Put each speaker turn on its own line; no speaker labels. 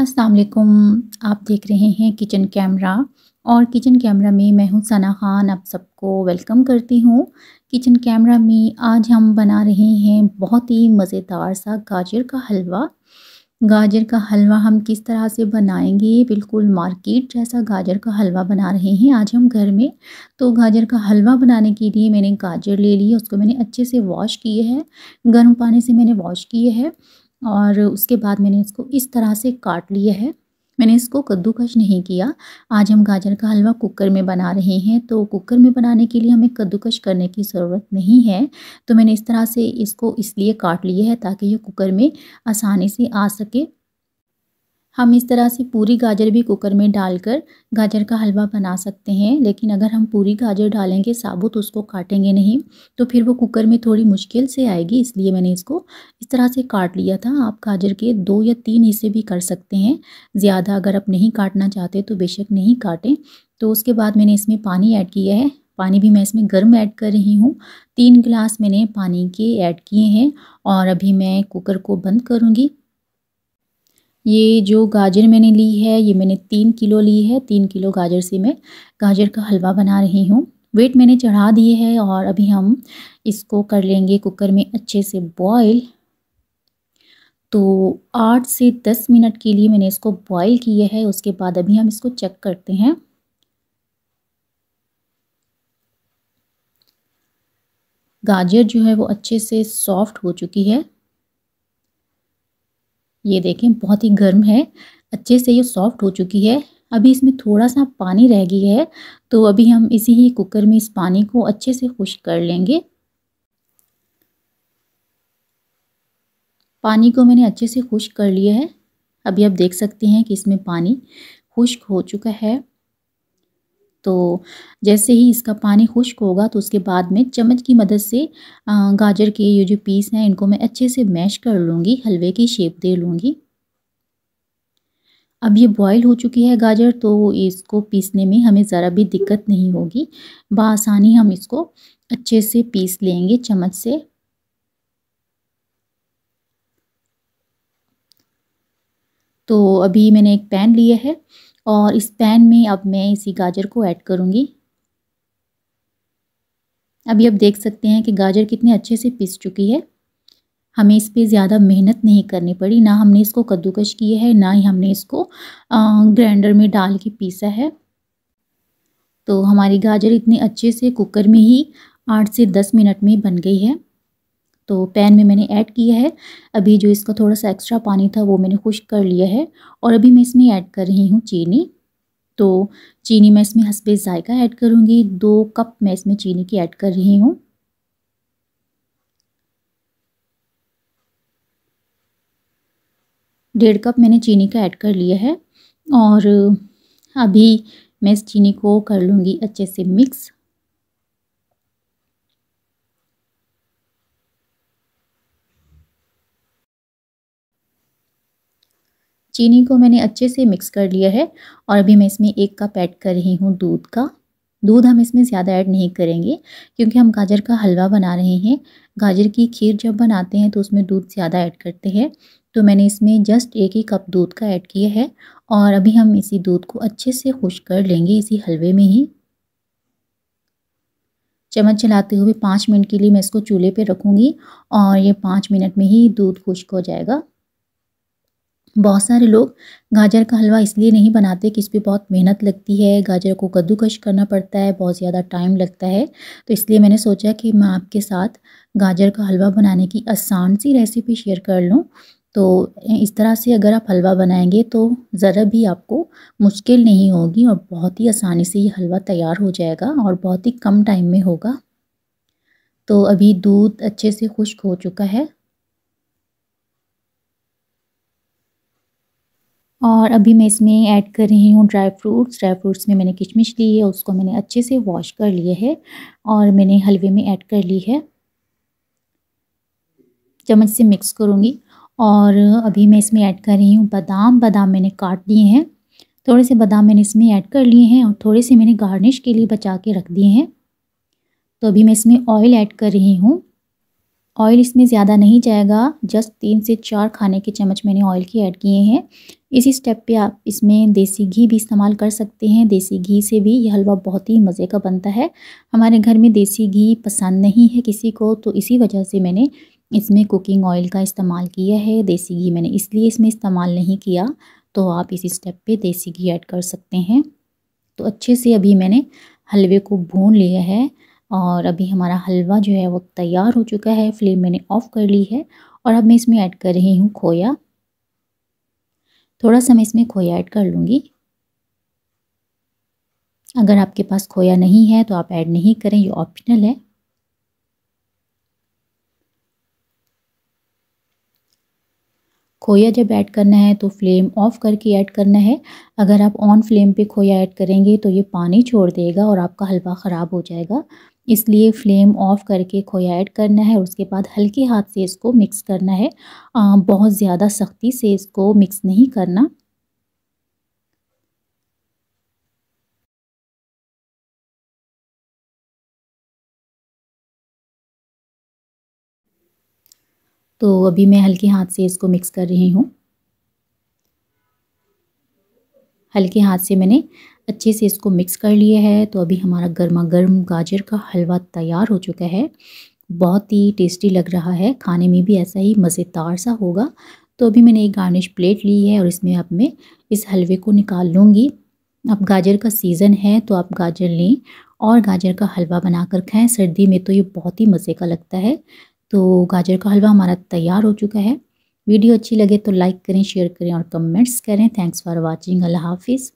अस्सलाम आप देख रहे हैं किचन कैमरा और किचन कैमरा में मैं हूं सना खान आप सबको वेलकम करती हूं किचन कैमरा में आज हम बना रहे हैं बहुत ही मज़ेदार सा गाजर का हलवा गाजर का हलवा हम किस तरह से बनाएंगे बिल्कुल मार्केट जैसा गाजर का हलवा बना रहे हैं आज हम घर में तो गाजर का हलवा बनाने के लिए मैंने गाजर ले ली उसको मैंने अच्छे से वॉश किए है गर्म पानी से मैंने वॉश किए है और उसके बाद मैंने इसको इस तरह से काट लिया है मैंने इसको कद्दूकश नहीं किया आज हम गाजर का हलवा कुकर में बना रहे हैं तो कुकर में बनाने के लिए हमें कद्दूकश करने की ज़रूरत नहीं है तो मैंने इस तरह से इसको इसलिए काट लिया है ताकि ये कुकर में आसानी से आ सके हम इस तरह से पूरी गाजर भी कुकर में डालकर गाजर का हलवा बना सकते हैं लेकिन अगर हम पूरी गाजर डालेंगे साबुत उसको काटेंगे नहीं तो फिर वो कुकर में थोड़ी मुश्किल से आएगी इसलिए मैंने इसको इस तरह से काट लिया था आप गाजर के दो या तीन हिस्से भी कर सकते हैं ज़्यादा अगर आप नहीं काटना चाहते तो बेशक नहीं काटें तो उसके बाद मैंने इसमें पानी ऐड किया है पानी भी मैं इसमें गर्म ऐड कर रही हूँ तीन गिलास मैंने पानी के ऐड किए हैं और अभी मैं कुकर को बंद करूँगी ये जो गाजर मैंने ली है ये मैंने तीन किलो ली है तीन किलो गाजर से मैं गाजर का हलवा बना रही हूँ वेट मैंने चढ़ा दिए है और अभी हम इसको कर लेंगे कुकर में अच्छे से बॉयल तो आठ से दस मिनट के लिए मैंने इसको बॉयल किया है उसके बाद अभी हम इसको चेक करते हैं गाजर जो है वो अच्छे से सॉफ्ट हो चुकी है ये देखें बहुत ही गर्म है अच्छे से ये सॉफ्ट हो चुकी है अभी इसमें थोड़ा सा पानी रह गई है तो अभी हम इसी ही कुकर में इस पानी को अच्छे से खुश कर लेंगे पानी को मैंने अच्छे से खुश कर लिया है अभी आप देख सकते हैं कि इसमें पानी खुश्क हो चुका है तो जैसे ही इसका पानी खुश्क होगा तो उसके बाद में चम्मच की मदद से गाजर के ये जो पीस हैं इनको मैं अच्छे से मैश कर लूँगी हलवे की शेप दे लूँगी अब ये बॉईल हो चुकी है गाजर तो इसको पीसने में हमें ज़रा भी दिक्कत नहीं होगी बसानी हम इसको अच्छे से पीस लेंगे चम्मच से तो अभी मैंने एक पैन लिया है और इस पैन में अब मैं इसी गाजर को ऐड करूँगी अभी आप देख सकते हैं कि गाजर कितने अच्छे से पिस चुकी है हमें इस पर ज़्यादा मेहनत नहीं करनी पड़ी ना हमने इसको कद्दूकश किया है ना ही हमने इसको ग्राइंडर में डाल के पीसा है तो हमारी गाजर इतने अच्छे से कुकर में ही आठ से दस मिनट में बन गई है तो पैन में मैंने ऐड किया है अभी जो इसका थोड़ा सा एक्स्ट्रा पानी था वो मैंने खुश कर लिया है और अभी मैं इसमें ऐड कर रही हूँ चीनी तो चीनी मैं इसमें हंसबे ज़ायका ऐड करूँगी दो कप मैं इसमें चीनी की ऐड कर रही हूँ डेढ़ कप मैंने चीनी का ऐड कर लिया है और अभी मैं इस चीनी को कर लूँगी अच्छे से मिक्स चीनी को मैंने अच्छे से मिक्स कर लिया है और अभी मैं इसमें एक कप ऐड कर रही हूँ दूध का दूध हम इसमें ज़्यादा ऐड नहीं करेंगे क्योंकि हम गाजर का हलवा बना रहे हैं गाजर की खीर जब बनाते हैं तो उसमें दूध ज़्यादा ऐड करते हैं तो मैंने इसमें जस्ट एक ही कप दूध का ऐड किया है और अभी हम इसी दूध को अच्छे से खुश कर लेंगे इसी हलवे में ही चम्मच चलाते हुए पाँच मिनट के लिए मैं इसको चूल्हे पर रखूँगी और ये पाँच मिनट में ही दूध खुश्क हो जाएगा बहुत सारे लोग गाजर का हलवा इसलिए नहीं बनाते कि इस पर बहुत मेहनत लगती है गाजर को कद्दूकश करना पड़ता है बहुत ज़्यादा टाइम लगता है तो इसलिए मैंने सोचा कि मैं आपके साथ गाजर का हलवा बनाने की आसान सी रेसिपी शेयर कर लूँ तो इस तरह से अगर आप हलवा बनाएंगे तो ज़रा भी आपको मुश्किल नहीं होगी और बहुत ही आसानी से ये हलवा तैयार हो जाएगा और बहुत ही कम टाइम में होगा तो अभी दूध अच्छे से खुश्क हो चुका है और अभी मैं इसमें ऐड कर रही हूँ ड्राई फ्रूट्स ड्राई फ्रूट्स में मैंने किशमिश ली है उसको मैंने अच्छे से वॉश कर लिए है और मैंने हलवे में ऐड कर ली है चम्मच से मिक्स करूँगी और अभी मैं इसमें ऐड कर रही हूँ बादाम बादाम मैंने काट दिए हैं थोड़े से बादाम मैंने इसमें ऐड कर लिए हैं और थोड़े से मैंने गार्निश के लिए बचा के रख दिए हैं तो अभी मैं इसमें ऑयल ऐड कर रही हूँ ऑयल इसमें ज़्यादा नहीं जाएगा जस्ट तीन से चार खाने के चम्मच मैंने ऑयल के ऐड किए हैं इसी स्टेप पे आप इसमें देसी घी भी इस्तेमाल कर सकते हैं देसी घी से भी यह हलवा बहुत ही मज़े का बनता है हमारे घर में देसी घी पसंद नहीं है किसी को तो इसी वजह से मैंने इसमें कुकिंग ऑयल का इस्तेमाल किया है देसी घी मैंने इसलिए इसमें इस्तेमाल नहीं किया तो आप इसी स्टेप पे देसी घी ऐड कर सकते हैं तो अच्छे से अभी मैंने हलवे को भून लिया है और अभी हमारा हलवा जो है वो तैयार हो चुका है फ्लेम मैंने ऑफ़ कर ली है और अब मैं इसमें ऐड कर रही हूँ खोया थोड़ा सा मैं इसमें खोया ऐड कर लूँगी अगर आपके पास खोया नहीं है तो आप ऐड नहीं करें ये ऑप्शनल है खोया जब ऐड करना है तो फ्लेम ऑफ करके ऐड करना है अगर आप ऑन फ्लेम पे खोया ऐड करेंगे तो ये पानी छोड़ देगा और आपका हलवा ख़राब हो जाएगा इसलिए फ्लेम ऑफ़ करके खोया ऐड करना है और उसके बाद हल्के हाथ से इसको मिक्स करना है आ, बहुत ज़्यादा सख्ती से इसको मिक्स नहीं करना तो अभी मैं हल्के हाथ से इसको मिक्स कर रही हूँ हल्के हाथ से मैंने अच्छे से इसको मिक्स कर लिया है तो अभी हमारा गर्मा गर्म गाजर का हलवा तैयार हो चुका है बहुत ही टेस्टी लग रहा है खाने में भी ऐसा ही मज़ेदार सा होगा तो अभी मैंने एक गार्निश प्लेट ली है और इसमें अब मैं इस हलवे को निकाल लूँगी अब गाजर का सीज़न है तो आप गाजर लें और गाजर का हलवा बनाकर खाएं सर्दी में तो ये बहुत ही मज़े का लगता है तो गाजर का हलवा हमारा तैयार हो चुका है वीडियो अच्छी लगे तो लाइक करें शेयर करें और कमेंट्स करें थैंक्स फॉर वॉचिंग अल्लाह हाफिज़